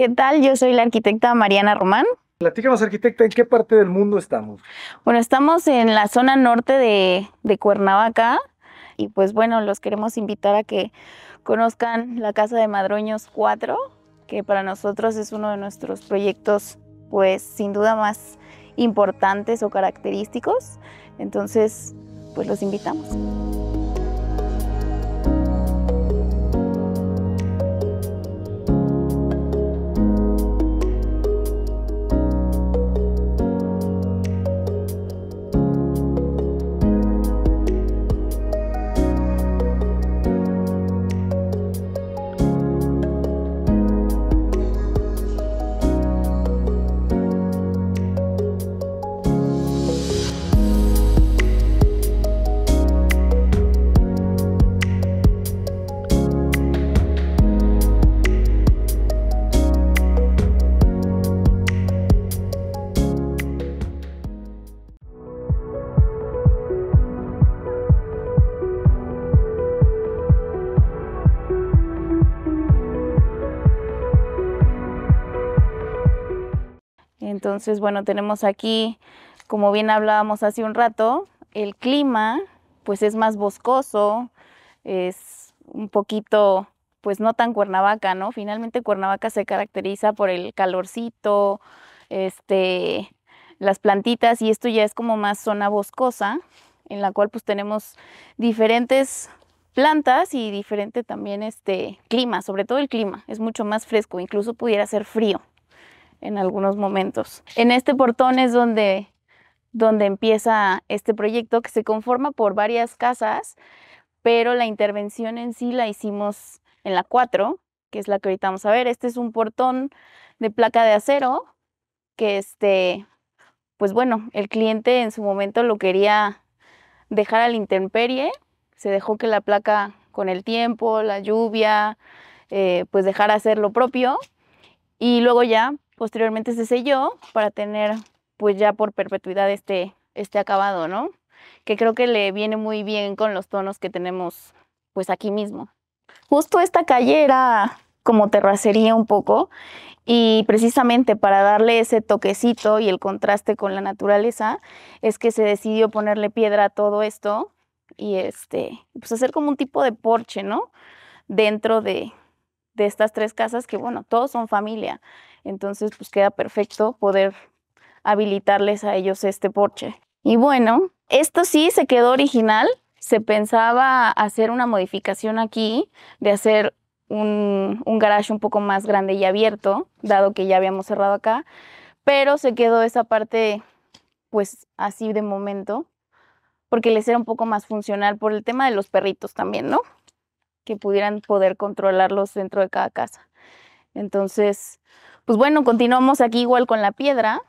¿Qué tal? Yo soy la arquitecta Mariana Román. Platícanos, arquitecta, ¿en qué parte del mundo estamos? Bueno, estamos en la zona norte de, de Cuernavaca y pues bueno, los queremos invitar a que conozcan la Casa de Madroños 4, que para nosotros es uno de nuestros proyectos pues sin duda más importantes o característicos. Entonces, pues los invitamos. Entonces, bueno, tenemos aquí, como bien hablábamos hace un rato, el clima, pues es más boscoso, es un poquito, pues no tan Cuernavaca, ¿no? Finalmente Cuernavaca se caracteriza por el calorcito, este, las plantitas y esto ya es como más zona boscosa, en la cual pues tenemos diferentes plantas y diferente también este clima, sobre todo el clima, es mucho más fresco, incluso pudiera ser frío en algunos momentos. En este portón es donde, donde empieza este proyecto que se conforma por varias casas, pero la intervención en sí la hicimos en la 4, que es la que ahorita vamos a ver. Este es un portón de placa de acero que este, pues bueno, el cliente en su momento lo quería dejar al intemperie, se dejó que la placa con el tiempo, la lluvia, eh, pues dejara hacer lo propio y luego ya Posteriormente se selló para tener pues ya por perpetuidad este, este acabado, ¿no? Que creo que le viene muy bien con los tonos que tenemos pues aquí mismo. Justo esta calle era como terracería un poco y precisamente para darle ese toquecito y el contraste con la naturaleza es que se decidió ponerle piedra a todo esto y este pues hacer como un tipo de porche, ¿no? Dentro de, de estas tres casas que bueno, todos son familia. Entonces, pues queda perfecto poder habilitarles a ellos este porche. Y bueno, esto sí se quedó original. Se pensaba hacer una modificación aquí, de hacer un, un garage un poco más grande y abierto, dado que ya habíamos cerrado acá, pero se quedó esa parte pues así de momento, porque les era un poco más funcional por el tema de los perritos también, ¿no? Que pudieran poder controlarlos dentro de cada casa. Entonces, pues bueno, continuamos aquí igual con la piedra.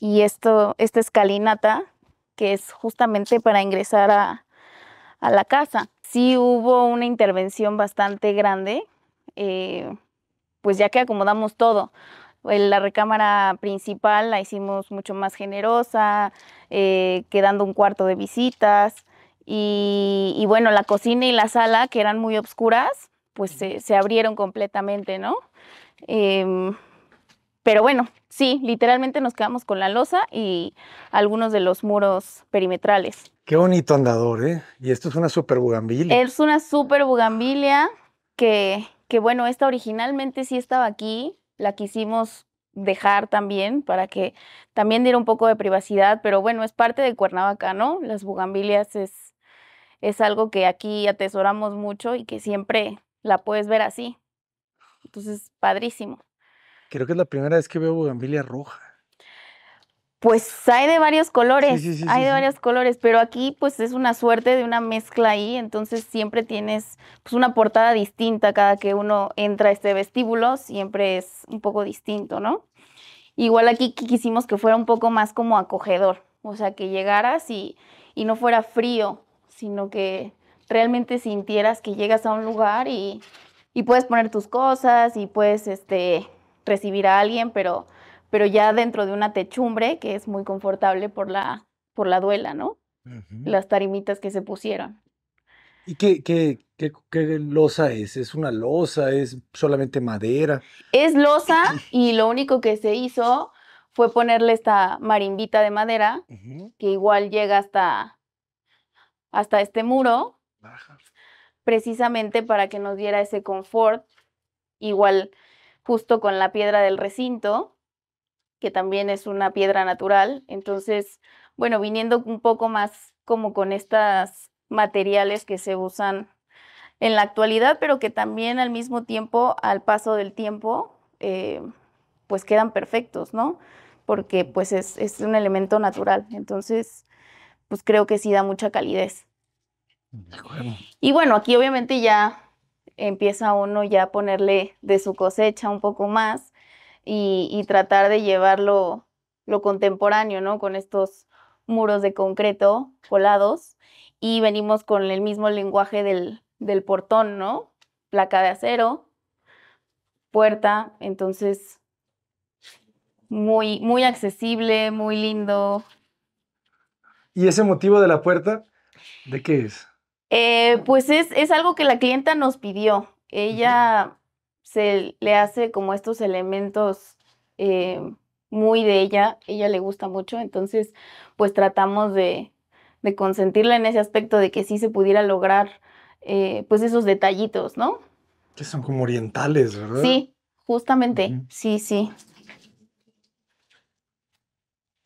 Y esto, esta escalinata, que es justamente para ingresar a, la casa. Sí hubo una intervención bastante grande, eh, pues ya que acomodamos todo. La recámara principal la hicimos mucho más generosa, eh, quedando un cuarto de visitas. Y, y bueno, la cocina y la sala, que eran muy oscuras, pues se, abrieron completamente, ¿no? Em, pero bueno, sí, literalmente nos quedamos con la losa y algunos de los muros perimetrales. Qué bonito andador, ¿eh? Y esto es una super bugambilia. Es una super bugambilia que, que bueno, esta originalmente sí estaba aquí, la quisimos dejar también para que también diera un poco de privacidad, pero bueno, es parte de Cuernavaca, ¿no? Las bugambilias es, es algo que aquí atesoramos mucho y que siempre la puedes ver así. Entonces, padrísimo. Creo que es la primera vez que veo bugambilia roja. Pues hay de varios colores, hay de varios colores, pero aquí pues es una suerte de una mezcla ahí, entonces siempre tienes pues una portada distinta cada que uno entra a este vestíbulo, siempre es un poco distinto, ¿no? Igual aquí quisimos que fuera un poco más como acogedor, o sea, que llegaras y, y no fuera frío, sino que realmente sintieras que llegas a un lugar y, puedes poner tus cosas y puedes este, recibir a alguien, pero, pero ya dentro de una techumbre que es muy confortable por la, por la duela, ¿no? Las tarimitas que se pusieron. ¿Y qué, qué, losa es? ¿Es una losa? ¿Es solamente madera? Es losa y lo único que se hizo fue ponerle esta marimbita de madera que igual llega hasta, hasta este muro precisamente para que nos diera ese confort, igual justo con la piedra del recinto, que también es una piedra natural, entonces, bueno, viniendo un poco más como con estas materiales que se usan en la actualidad, pero que también al mismo tiempo, al paso del tiempo, eh, pues quedan perfectos, ¿no? Porque pues es, es, un elemento natural. Entonces, pues creo que sí da mucha calidez. Y bueno, aquí obviamente ya empieza uno ya a ponerle de su cosecha un poco más y, tratar de llevarlo lo contemporáneo, ¿no? Con estos muros de concreto colados y venimos con el mismo lenguaje del, portón, ¿no? Placa de acero, puerta, entonces muy, muy accesible, muy lindo. ¿Y ese motivo de la puerta, de qué es? Eh, pues es, algo que la clienta nos pidió. Ella se le hace como estos elementos eh, muy de ella, ella le gusta mucho, entonces pues tratamos de, consentirla en ese aspecto de que sí se pudiera lograr eh, pues esos detallitos, ¿no? Que son como orientales, ¿verdad? Sí, justamente, sí, sí.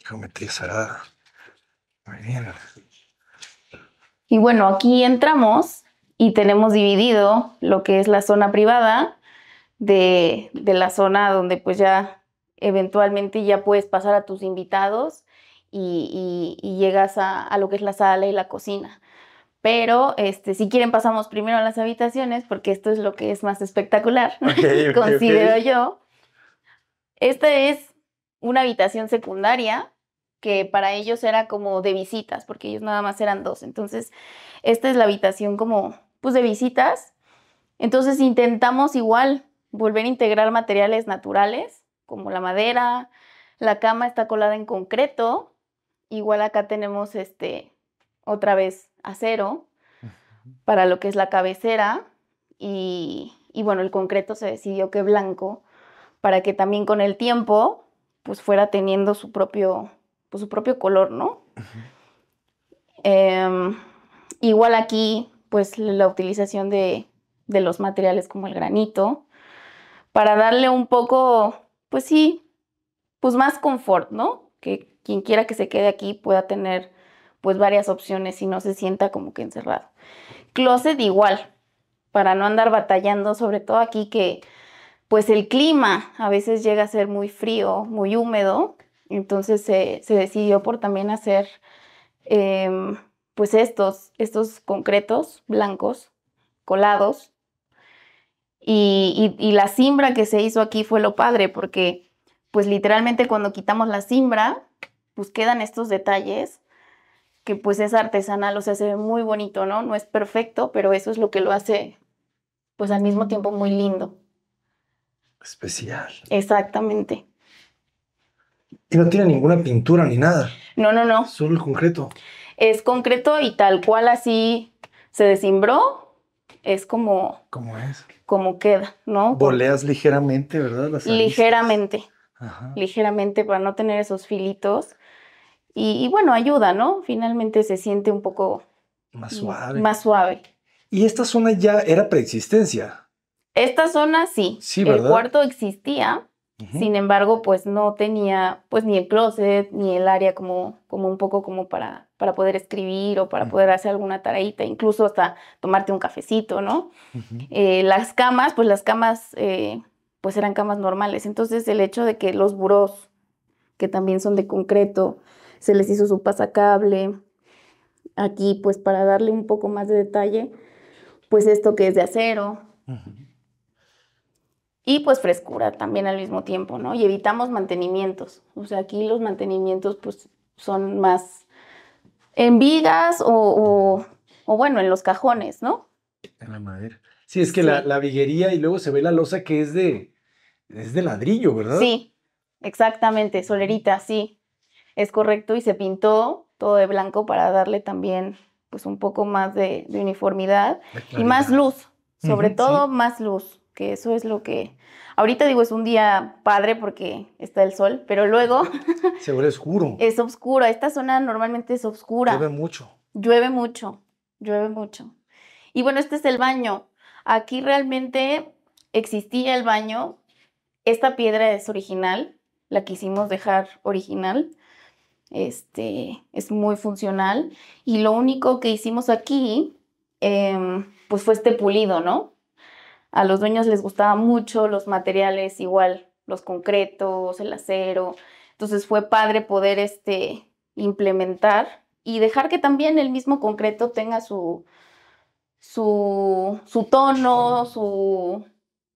Geometría Muy bien. Y bueno, aquí entramos y tenemos dividido lo que es la zona privada de, la zona donde pues ya eventualmente ya puedes pasar a tus invitados y, llegas a, lo que es la sala y la cocina. Pero este, si quieren pasamos primero a las habitaciones porque esto es lo que es más espectacular, considero yo. Esta es una habitación secundaria que para ellos era como de visitas, porque ellos nada más eran dos. Entonces, esta es la habitación como, pues, de visitas. Entonces, intentamos igual volver a integrar materiales naturales, como la madera, la cama está colada en concreto, igual acá tenemos este, otra vez acero para lo que es la cabecera y, y bueno, el concreto se decidió que blanco para que también con el tiempo pues fuera teniendo su propio pues, su propio color, ¿no? Em, igual aquí, pues la utilización de, de, los materiales como el granito, para darle un poco, pues sí, pues más confort, ¿no? Que quien quiera que se quede aquí pueda tener pues varias opciones y no se sienta como que encerrado. Closet igual, para no andar batallando, sobre todo aquí que pues el clima a veces llega a ser muy frío, muy húmedo, entonces se decidió por también hacer em, pues estos, estos concretos blancos colados. Y, la simbra que se hizo aquí fue lo padre, porque pues literalmente cuando quitamos la simbra, pues quedan estos detalles, que pues es artesanal, o sea, se ve muy bonito, ¿no? No es perfecto, pero eso es lo que lo hace pues al mismo tiempo muy lindo. Especial. Exactamente. Y no tiene ninguna pintura ni nada. No, no, no. Solo el concreto. Es concreto y tal cual así se desimbró, es como... Como es. Como queda, ¿no? Boleas ligeramente, ¿verdad? ligeramente. Ajá. Ligeramente para no tener esos filitos. Y, y, bueno, ayuda, ¿no? Finalmente se siente un poco... Más suave. Más suave. Y esta zona ya era preexistencia. Esta zona sí. Sí, ¿verdad? El cuarto existía sin embargo, pues no tenía pues ni el closet, ni el área como, como un poco como para, para poder escribir o para poder hacer alguna tareita, incluso hasta tomarte un cafecito, ¿no? Eh, las camas, pues las camas eh, pues eran camas normales. Entonces el hecho de que los burós, que también son de concreto, se les hizo su pasacable, aquí pues para darle un poco más de detalle, pues esto que es de acero y pues frescura también al mismo tiempo, ¿no? Y evitamos mantenimientos. O sea, aquí los mantenimientos pues son más en vigas o, o, bueno, en los cajones, ¿no? En la madera. Sí, es que La, viguería y luego se ve la losa que es de, es de ladrillo, ¿verdad? Sí, exactamente, solerita, sí. Es correcto y se pintó todo de blanco para darle también pues un poco más de, uniformidad y más luz, sobre todo más luz que eso es lo que... Ahorita digo, es un día padre porque está el sol, pero luego... Se ve oscuro. Es oscuro, esta zona normalmente es oscura. Llueve mucho. Llueve mucho, llueve mucho. Y bueno, este es el baño. Aquí realmente existía el baño. Esta piedra es original, la quisimos dejar original. Este es muy funcional. Y lo único que hicimos aquí, em, pues fue este pulido, ¿no? A los dueños les gustaba mucho los materiales igual, los concretos, el acero. Entonces fue padre poder este, implementar y dejar que también el mismo concreto tenga su, su, su tono, su,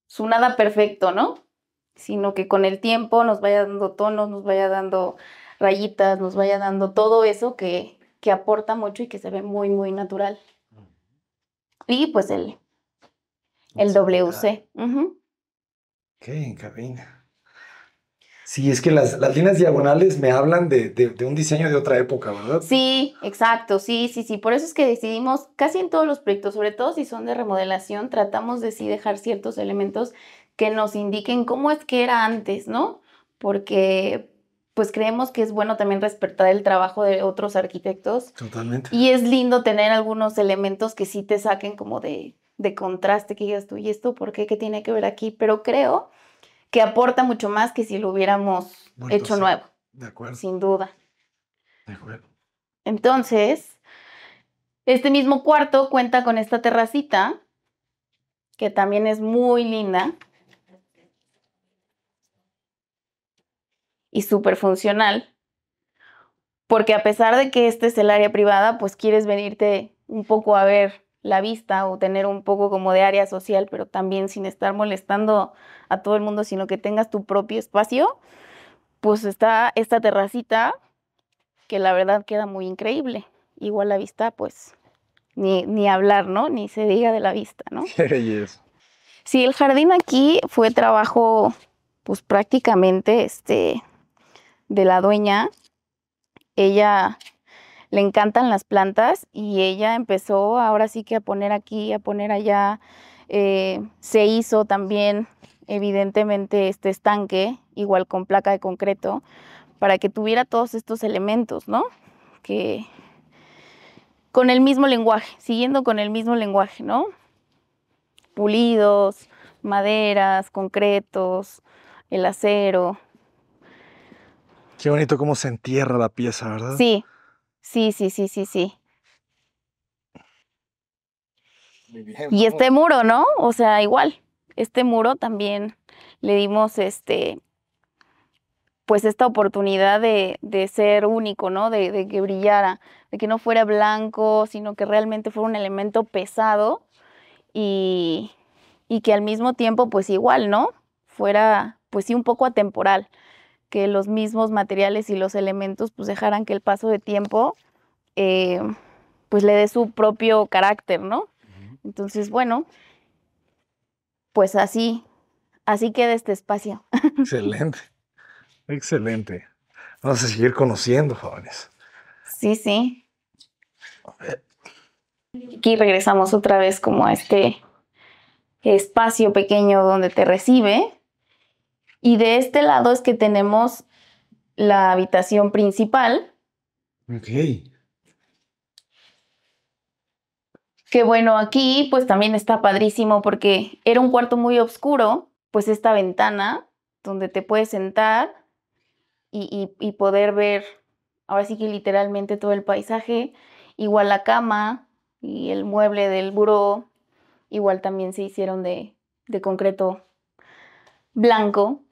su nada perfecto, ¿no? Sino que con el tiempo nos vaya dando tonos, nos vaya dando rayitas, nos vaya dando todo eso que, que aporta mucho y que se ve muy, muy natural. Mm. Y pues el, el WC. Uh -huh. en cabina. Sí, es que las, las líneas diagonales me hablan de, de, un diseño de otra época, ¿verdad? Sí, exacto, sí, sí, sí. Por eso es que decidimos, casi en todos los proyectos, sobre todo si son de remodelación, tratamos de sí dejar ciertos elementos que nos indiquen cómo es que era antes, ¿no? Porque pues creemos que es bueno también respetar el trabajo de otros arquitectos. Totalmente. Y es lindo tener algunos elementos que sí te saquen como de, de contraste que digas tú, ¿y esto por qué? ¿Qué tiene que ver aquí? Pero creo que aporta mucho más que si lo hubiéramos hecho nuevo. De acuerdo. Sin duda. De acuerdo. Entonces, este mismo cuarto cuenta con esta terracita, que también es muy linda. Y súper funcional. Porque a pesar de que este es el área privada, pues quieres venirte un poco a ver la vista o tener un poco como de área social, pero también sin estar molestando a todo el mundo, sino que tengas tu propio espacio, pues está esta terracita que la verdad queda muy increíble. Igual la vista, pues ni, ni hablar, ¿no? Ni se diga de la vista, ¿no? Sí, el jardín aquí fue trabajo, pues prácticamente, este, de la dueña. Ella le encantan las plantas y ella empezó ahora sí que a poner aquí, a poner allá. Eh, se hizo también evidentemente este estanque, igual con placa de concreto, para que tuviera todos estos elementos, ¿no? Que con el mismo lenguaje, siguiendo con el mismo lenguaje, ¿no? Pulidos, maderas, concretos, el acero. Qué bonito cómo se entierra la pieza, ¿verdad? Sí, Sí, sí, sí, sí, sí. y este muro, ¿no? O sea, igual, este muro también le dimos este pues esta oportunidad de, ser único, ¿no? De, que brillara, de que no fuera blanco, sino que realmente fuera un elemento pesado y, y que al mismo tiempo, pues igual, ¿no? Fuera, pues sí, un poco atemporal que los mismos materiales y los elementos pues dejaran que el paso de tiempo eh, pues le dé su propio carácter, ¿no? Entonces, bueno, pues así, así queda este espacio. Excelente, excelente. Vamos a seguir conociendo, jóvenes. Sí, sí. Aquí regresamos otra vez como a este espacio pequeño donde te recibe y de este lado es que tenemos la habitación principal. Ok. Que bueno, aquí pues también está padrísimo porque era un cuarto muy oscuro, pues esta ventana donde te puedes sentar y, poder ver, ahora sí que literalmente todo el paisaje, igual la cama y el mueble del buró, igual también se hicieron de, de concreto blanco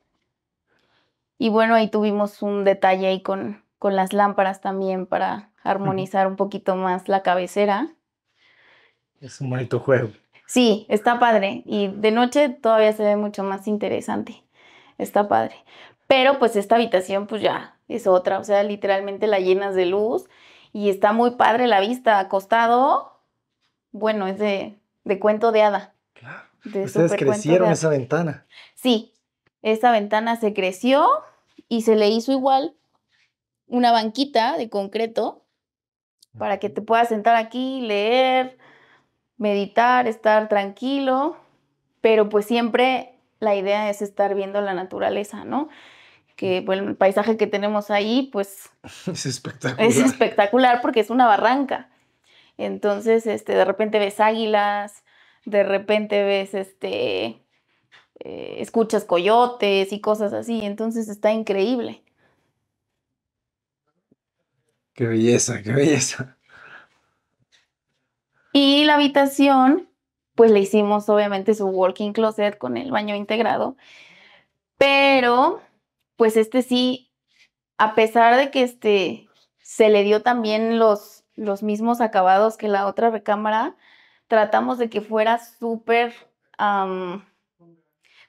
y bueno, ahí tuvimos un detalle ahí con, con las lámparas también para armonizar un poquito más la cabecera. Es un bonito juego. Sí, está padre. Y de noche todavía se ve mucho más interesante. Está padre. Pero pues esta habitación pues ya es otra. O sea, literalmente la llenas de luz y está muy padre la vista. Acostado, bueno, es de, cuento de hada. Claro. Ustedes crecieron esa ventana. Sí, esta ventana se creció y se le hizo igual una banquita de concreto para que te puedas sentar aquí, leer, meditar, estar tranquilo, pero pues siempre la idea es estar viendo la naturaleza, ¿no? Que el paisaje que tenemos ahí, pues... Es espectacular. Es espectacular porque es una barranca. Entonces, este, de repente ves águilas, de repente ves este, eh, escuchas coyotes y cosas así, entonces está increíble. Qué belleza, qué belleza. Y la habitación, pues le hicimos obviamente su walking closet con el baño integrado, pero pues este sí, a pesar de que este se le dio también los, los mismos acabados que la otra recámara, tratamos de que fuera súper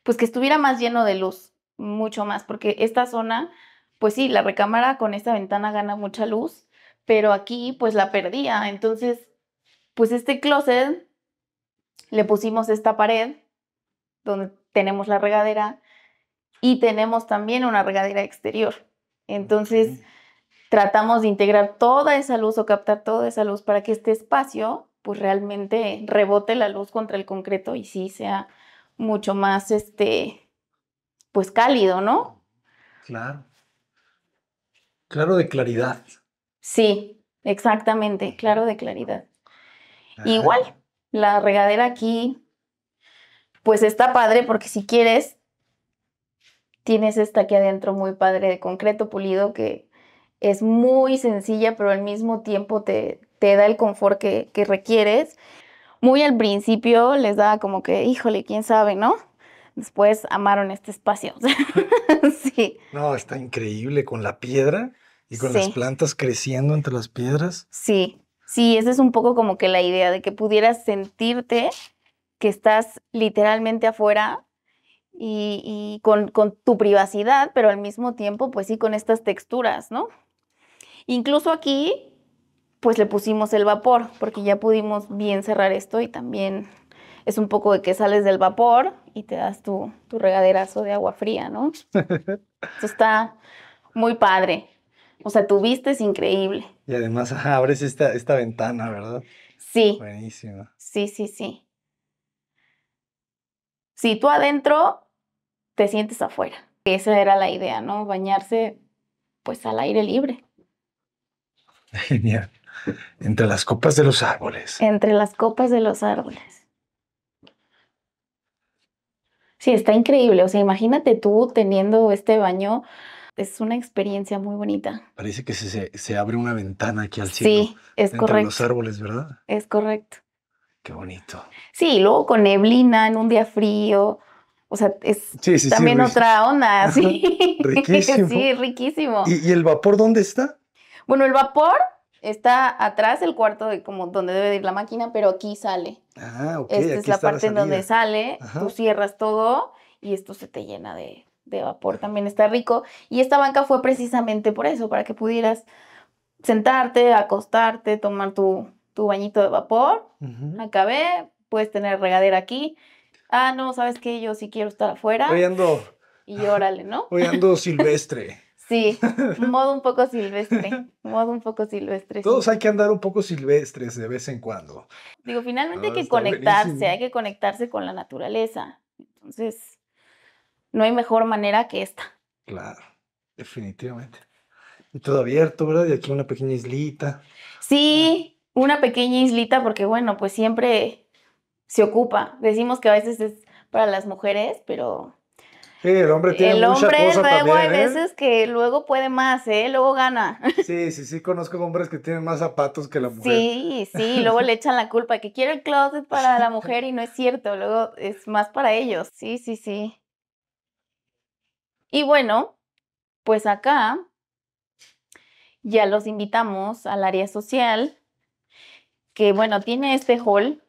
pues que estuviera más lleno de luz, mucho más, porque esta zona, pues sí, la recámara con esta ventana gana mucha luz, pero aquí pues la perdía. Entonces, pues este closet le pusimos esta pared donde tenemos la regadera y tenemos también una regadera exterior. Entonces, tratamos de integrar toda esa luz o captar toda esa luz para que este espacio pues realmente rebote la luz contra el concreto y sí sea mucho más, este, pues cálido, ¿no? Claro. Claro de claridad. Sí, exactamente, claro de claridad. Igual, la regadera aquí, pues está padre porque si quieres, tienes esta aquí adentro muy padre de concreto pulido que es muy sencilla, pero al mismo tiempo te, te da el confort que, que requieres muy al principio les daba como que, híjole, quién sabe, ¿no? Después amaron este espacio. sí. No, está increíble con la piedra y con las plantas creciendo entre las piedras. Sí, sí, esa es un poco como que la idea de que pudieras sentirte que estás literalmente afuera y, con, con tu privacidad, pero al mismo tiempo, pues sí, con estas texturas, ¿no? Incluso aquí pues le pusimos el vapor, porque ya pudimos bien cerrar esto y también es un poco de que sales del vapor y te das tu, tu regaderazo de agua fría, ¿no? Esto está muy padre. O sea, tu vista es increíble. Y además abres esta, esta ventana, ¿verdad? Sí. Buenísimo. Sí, sí, sí. Si tú adentro, te sientes afuera. Esa era la idea, ¿no? Bañarse pues al aire libre. Genial. Entre las copas de los árboles. Entre las copas de los árboles. Sí, está increíble. O sea, imagínate tú teniendo este baño. Es una experiencia muy bonita. Parece que se, se, abre una ventana aquí al cielo. Sí, es entre los árboles, ¿verdad? Es correcto. Qué bonito. Sí, luego con neblina, en un día frío. O sea, es también otra onda, sí. riquísimo. Sí, riquísimo. ¿Y, el vapor dónde está? Bueno, el vapor Está atrás el cuarto de como donde debe ir la máquina, pero aquí sale. Ah, ok. Esta es la parte en donde sale, tú cierras todo y esto se te llena de, vapor. También está rico. Y esta banca fue precisamente por eso, para que pudieras sentarte, acostarte, tomar tu, tu bañito de vapor. Acabé, puedes tener regadera aquí. Ah, no, ¿sabes que Yo sí quiero estar afuera. Voy ando. Y órale, ¿no? Voy ando silvestre. Sí, modo un poco silvestre, modo un poco silvestre. Todos hay que andar un poco silvestres de vez en cuando. Digo, finalmente hay ah, que conectarse, hay que conectarse con la naturaleza. Entonces, no hay mejor manera que esta. Claro, definitivamente. Y todo abierto, ¿verdad? Y aquí una pequeña islita. Sí, ah. una pequeña islita porque, bueno, pues siempre se ocupa. Decimos que a veces es para las mujeres, pero Sí, el hombre tiene el hombre hay ¿eh? veces que luego puede más, ¿eh? Luego gana. Sí, sí, sí, conozco hombres que tienen más zapatos que la mujer. Sí, sí, luego le echan la culpa que quiere el closet para la mujer y no es cierto, luego es más para ellos. Sí, sí, sí. Y bueno, pues acá ya los invitamos al área social, que bueno, tiene este hall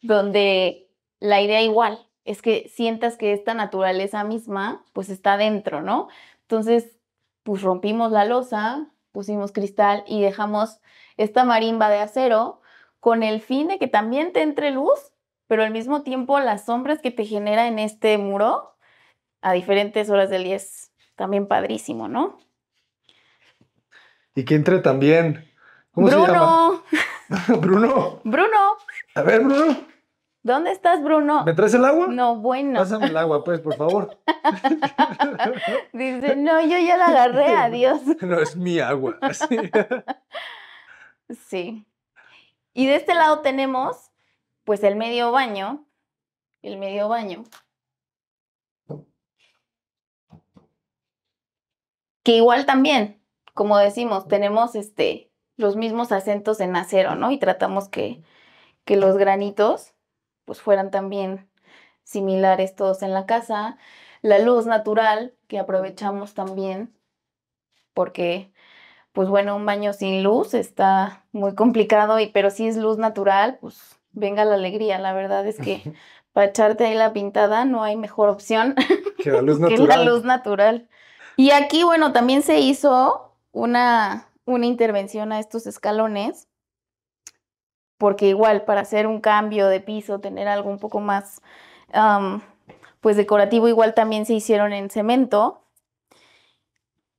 donde la idea igual, es que sientas que esta naturaleza misma pues está dentro, ¿no? Entonces, pues rompimos la losa, pusimos cristal y dejamos esta marimba de acero con el fin de que también te entre luz, pero al mismo tiempo las sombras que te genera en este muro a diferentes horas del día es también padrísimo, ¿no? Y que entre también. ¿Cómo Bruno. se llama? Bruno. Bruno. A ver, Bruno. ¿Dónde estás, Bruno? ¿Me traes el agua? No, bueno. Pásame el agua, pues, por favor. Dice, no, yo ya la agarré, adiós. No, es mi agua. Sí. Y de este lado tenemos, pues, el medio baño. El medio baño. Que igual también, como decimos, tenemos este, los mismos acentos en acero, ¿no? Y tratamos que, que los granitos pues fueran también similares todos en la casa. La luz natural que aprovechamos también porque pues bueno, un baño sin luz está muy complicado y pero si es luz natural, pues venga la alegría, la verdad es que para echarte ahí la pintada no hay mejor opción que la luz natural. la luz natural. Y aquí bueno, también se hizo una una intervención a estos escalones porque igual para hacer un cambio de piso, tener algo un poco más pues decorativo, igual también se hicieron en cemento.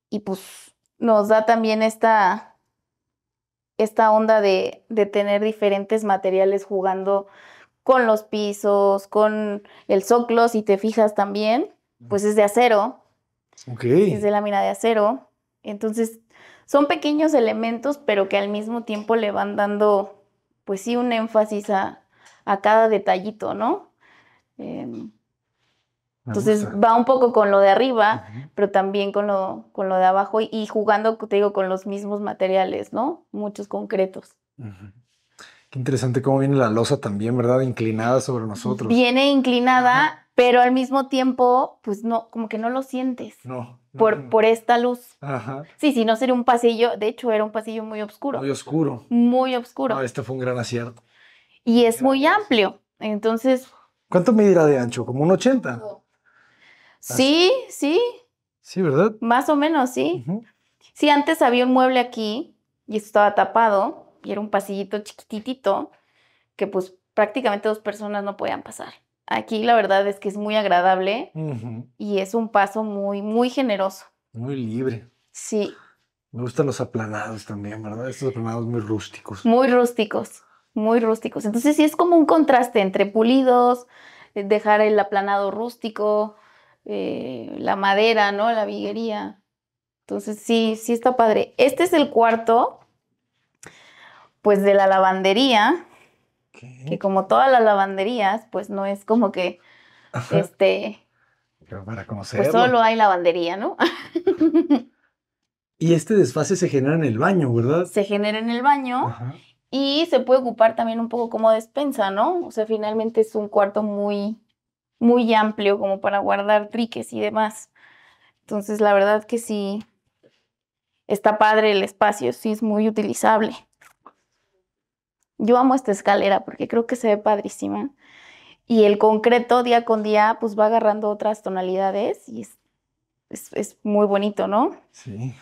Y pues nos da también esta, esta onda de, tener diferentes materiales jugando con los pisos, con el soclo si te fijas también, pues es de acero. Ok. Es de lámina de acero. Entonces, son pequeños elementos, pero que al mismo tiempo le van dando pues sí, un énfasis a, cada detallito, ¿no? Em, entonces va un poco con lo de arriba, pero también con lo, con lo de abajo y, jugando, te digo, con los mismos materiales, ¿no? Muchos concretos. Qué interesante cómo viene la losa también, ¿verdad? Inclinada sobre nosotros. Viene inclinada, pero al mismo tiempo, pues no, como que no lo sientes. No por, esta luz. Ajá. Sí, si no sería un pasillo, de hecho era un pasillo muy oscuro. Muy oscuro. Muy oscuro. este fue un gran acierto. Y es muy amplio, entonces... ¿Cuánto medirá de ancho? ¿Como un 80? Sí, sí. Sí, ¿verdad? Más o menos, sí. Sí, antes había un mueble aquí y estaba tapado y era un pasillito chiquitito que pues prácticamente dos personas no podían pasar aquí la verdad es que es muy agradable y es un paso muy, muy generoso. Muy libre. Sí. Me gustan los aplanados también, ¿verdad? Estos aplanados muy rústicos. Muy rústicos, muy rústicos. Entonces sí es como un contraste entre pulidos, eh, dejar el aplanado rústico, eh, la madera, ¿no? La viguería. Entonces sí, sí está padre. Este es el cuarto, pues de la lavandería. Que como todas las lavanderías, pues no es como que, este, Pero para pues, solo hay lavandería, ¿no? y este desfase se genera en el baño, ¿verdad? Se genera en el baño. Y se puede ocupar también un poco como despensa, ¿no? O sea, finalmente es un cuarto muy, muy amplio como para guardar triques y demás. Entonces, la verdad que sí, está padre el espacio, sí es muy utilizable. Yo amo esta escalera porque creo que se ve padrísima. Y el concreto día con día pues va agarrando otras tonalidades y es, muy bonito, ¿no? Sí.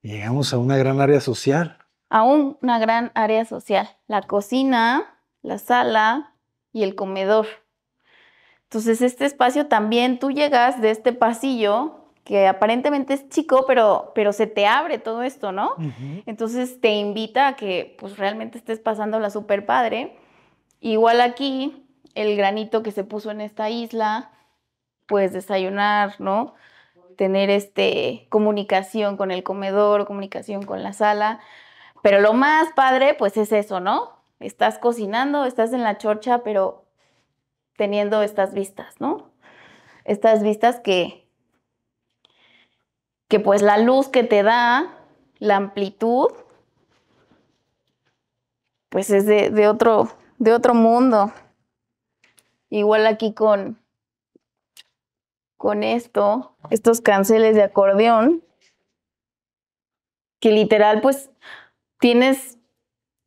Llegamos a una gran área social. Aún una gran área social. La cocina, la sala y el comedor. Entonces este espacio también, tú llegas de este pasillo que aparentemente es chico, pero, pero se te abre todo esto, ¿no? Entonces te invita a que pues realmente estés pasando la super padre. Igual aquí, el granito que se puso en esta isla, pues desayunar, ¿no? Tener este, comunicación con el comedor, comunicación con la sala. Pero lo más padre, pues es eso, ¿no? Estás cocinando, estás en la chorcha, pero teniendo estas vistas, ¿no? Estas vistas que que pues la luz que te da, la amplitud, pues es de, otro, de otro mundo. Igual aquí con, con esto, estos canceles de acordeón, que literal pues tienes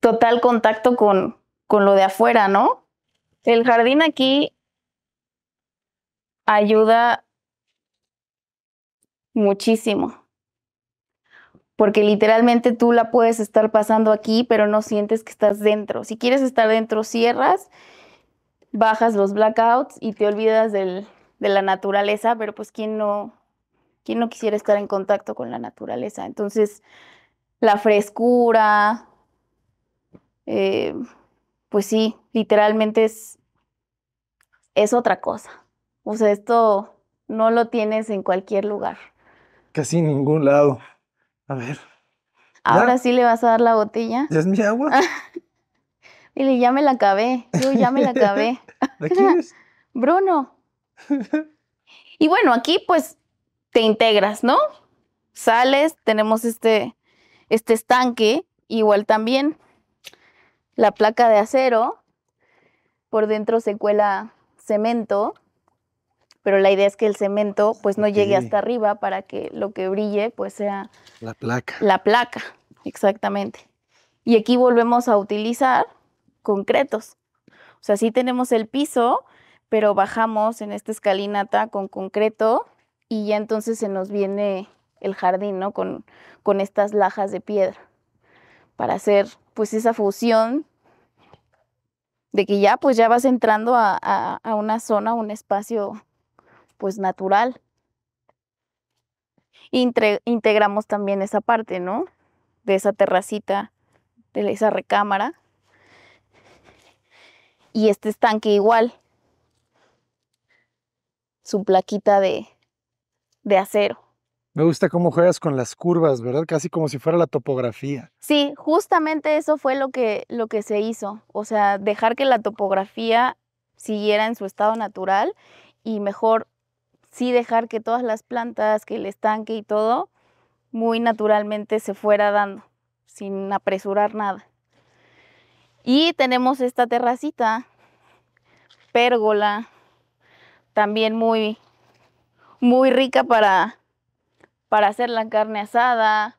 total contacto con, con lo de afuera, ¿no? El jardín aquí ayuda muchísimo. Porque literalmente tú la puedes estar pasando aquí, pero no sientes que estás dentro. Si quieres estar dentro, cierras, bajas los blackouts y te olvidas de la naturaleza, pero pues quién no, quién no quisiera estar en contacto con la naturaleza. Entonces, la frescura, eh, pues sí, literalmente es, es otra cosa. O sea, esto no lo tienes en cualquier lugar casi en ningún lado. A ver. ¿Ahora sí le vas a dar la botella? ¿Ya es mi agua? Dile, ya me la acabé. Yo ya me la acabé. Bruno. Y bueno, aquí pues te integras, ¿no? Sales, tenemos este, este estanque, igual también la placa de acero, por dentro se cuela cemento, pero la idea es que el cemento pues no llegue hasta arriba para que lo que brille pues sea la placa. La placa, exactamente. Y aquí volvemos a utilizar concretos. O sea, sí tenemos el piso, pero bajamos en esta escalinata con concreto y ya entonces se nos viene el jardín, ¿no? Con, con estas lajas de piedra para hacer pues esa fusión de que ya pues ya vas entrando a, a una zona, un espacio pues natural. integramos también esa parte, ¿no? De esa terracita, de esa recámara. Y este estanque igual. Su plaquita de, de acero. Me gusta cómo juegas con las curvas, ¿verdad? Casi como si fuera la topografía. Sí, justamente eso fue lo que, lo que se hizo. O sea, dejar que la topografía siguiera en su estado natural y mejor sí dejar que todas las plantas, que el estanque y todo, muy naturalmente se fuera dando, sin apresurar nada. Y tenemos esta terracita, pérgola, también muy, muy rica para, para hacer la carne asada.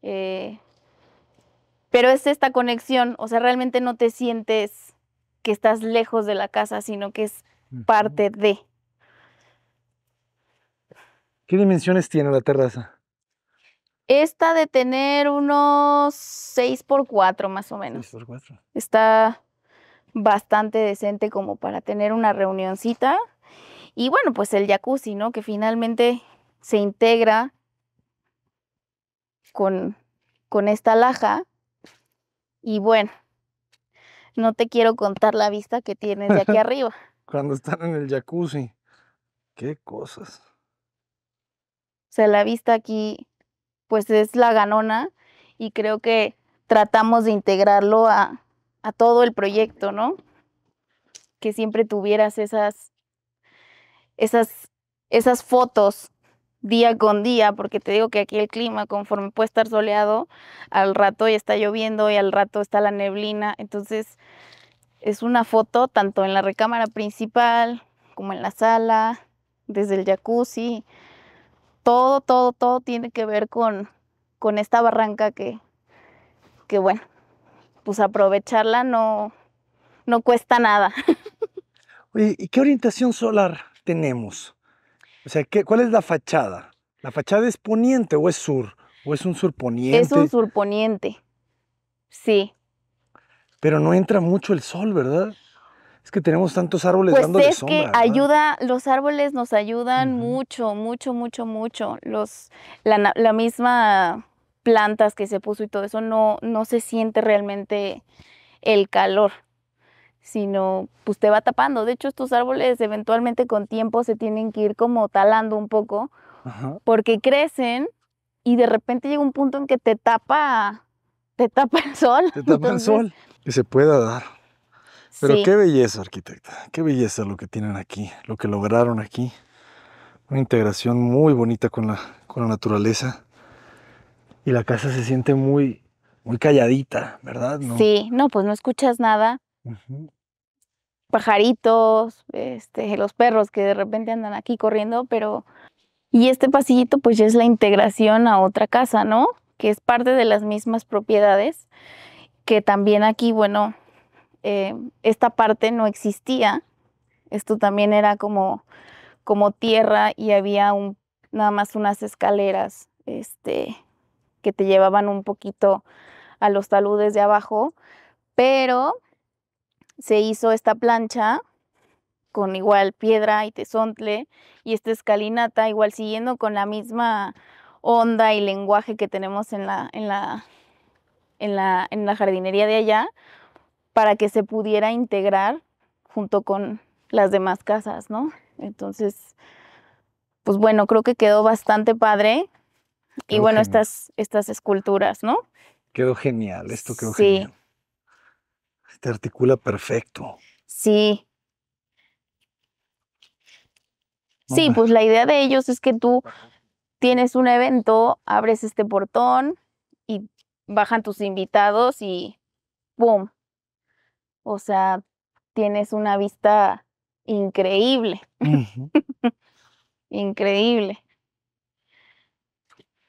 Eh, pero es esta conexión, o sea, realmente no te sientes que estás lejos de la casa, sino que es parte de. ¿Qué dimensiones tiene la terraza? Esta de tener unos 6 por 4 más o menos. 6 por 4. Está bastante decente como para tener una reunioncita. Y bueno, pues el jacuzzi, ¿no? Que finalmente se integra con, con esta laja. Y bueno, no te quiero contar la vista que tienes de aquí arriba. Cuando están en el jacuzzi. Qué cosas. O sea, la vista aquí pues es la ganona y creo que tratamos de integrarlo a, a todo el proyecto, ¿no? Que siempre tuvieras esas, esas, esas fotos día con día, porque te digo que aquí el clima, conforme puede estar soleado, al rato ya está lloviendo y al rato está la neblina. Entonces, es una foto tanto en la recámara principal como en la sala, desde el jacuzzi todo, todo, todo tiene que ver con, esta barranca que, que, bueno, pues aprovecharla no, no cuesta nada. Oye, ¿y qué orientación solar tenemos? O sea, ¿qué, ¿cuál es la fachada? ¿La fachada es poniente o es sur? ¿O es un surponiente? Es un surponiente, sí. Pero no entra mucho el sol, ¿verdad? Es que tenemos tantos árboles pues es que ayuda, los árboles nos ayudan mucho, mucho, mucho, mucho. Los, la, misma plantas que se puso y todo eso no, no se siente realmente el calor, sino pues te va tapando. De hecho, estos árboles eventualmente con tiempo se tienen que ir como talando un poco porque crecen y de repente llega un punto en que te tapa, te tapa el sol. Te tapa el sol. Que se pueda dar. Pero qué belleza, arquitecta, qué belleza lo que tienen aquí, lo que lograron aquí. Una integración muy bonita con la, con la naturaleza. Y la casa se siente muy, muy calladita, ¿verdad? Sí, no, pues no escuchas nada. Pajaritos, este, los perros que de repente andan aquí corriendo, pero... Y este pasillito pues ya es la integración a otra casa, ¿no? Que es parte de las mismas propiedades, que también aquí, bueno, eh, esta parte no existía. Esto también era como, tierra y había nada más unas escaleras este, que te llevaban un poquito a los taludes de abajo, pero se hizo esta plancha con igual piedra y tesontle y esta escalinata, igual siguiendo con la misma onda y lenguaje que tenemos en la, en la jardinería de allá, para que se pudiera integrar junto con las demás casas, ¿no? Entonces, pues bueno, creo que quedó bastante padre. y bueno, estas, estas esculturas, ¿no? Quedó genial, esto quedó sí. genial. Te este articula perfecto. Sí. sí, pues la idea de ellos es que tú tienes un evento, abres este portón y bajan tus invitados y ¡pum! o sea, tienes una vista increíble. increíble.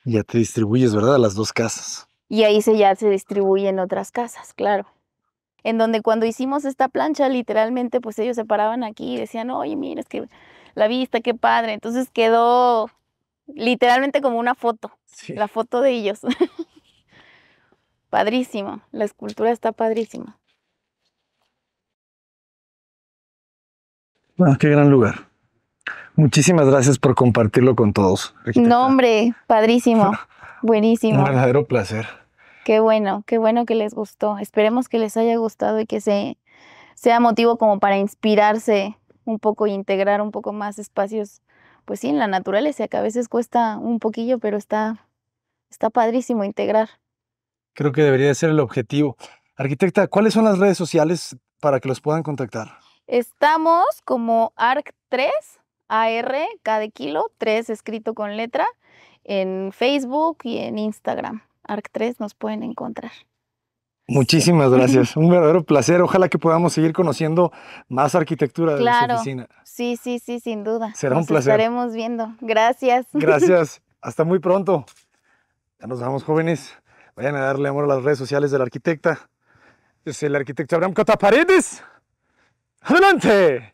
Ya te distribuyes, ¿verdad? las dos casas. Y ahí se, ya se distribuyen otras casas, claro. En donde cuando hicimos esta plancha, literalmente, pues ellos se paraban aquí y decían, oye, mira, que la vista, qué padre. Entonces quedó literalmente como una foto, la foto de ellos. padrísimo, la escultura está padrísima. Ah, qué gran lugar. Muchísimas gracias por compartirlo con todos. Nombre, No, padrísimo. Buenísimo. Un verdadero placer. Qué bueno, qué bueno que les gustó. Esperemos que les haya gustado y que sea motivo como para inspirarse un poco e integrar un poco más espacios, pues sí, en la naturaleza, que a veces cuesta un poquillo, pero está, está padrísimo integrar. Creo que debería ser el objetivo. Arquitecta, ¿cuáles son las redes sociales para que los puedan contactar? Estamos como ARC3, AR, de kilo, 3 escrito con letra, en Facebook y en Instagram. ARC3 nos pueden encontrar. Muchísimas gracias. Un verdadero placer. Ojalá que podamos seguir conociendo más arquitectura de la su oficina. Sí, sí, sí, sin duda. Será un placer. Estaremos viendo. Gracias. Gracias. Hasta muy pronto. Ya nos vamos, jóvenes. Vayan a darle amor a las redes sociales de la arquitecta. Es el arquitecto Abraham Cotaparedes. 하늘한테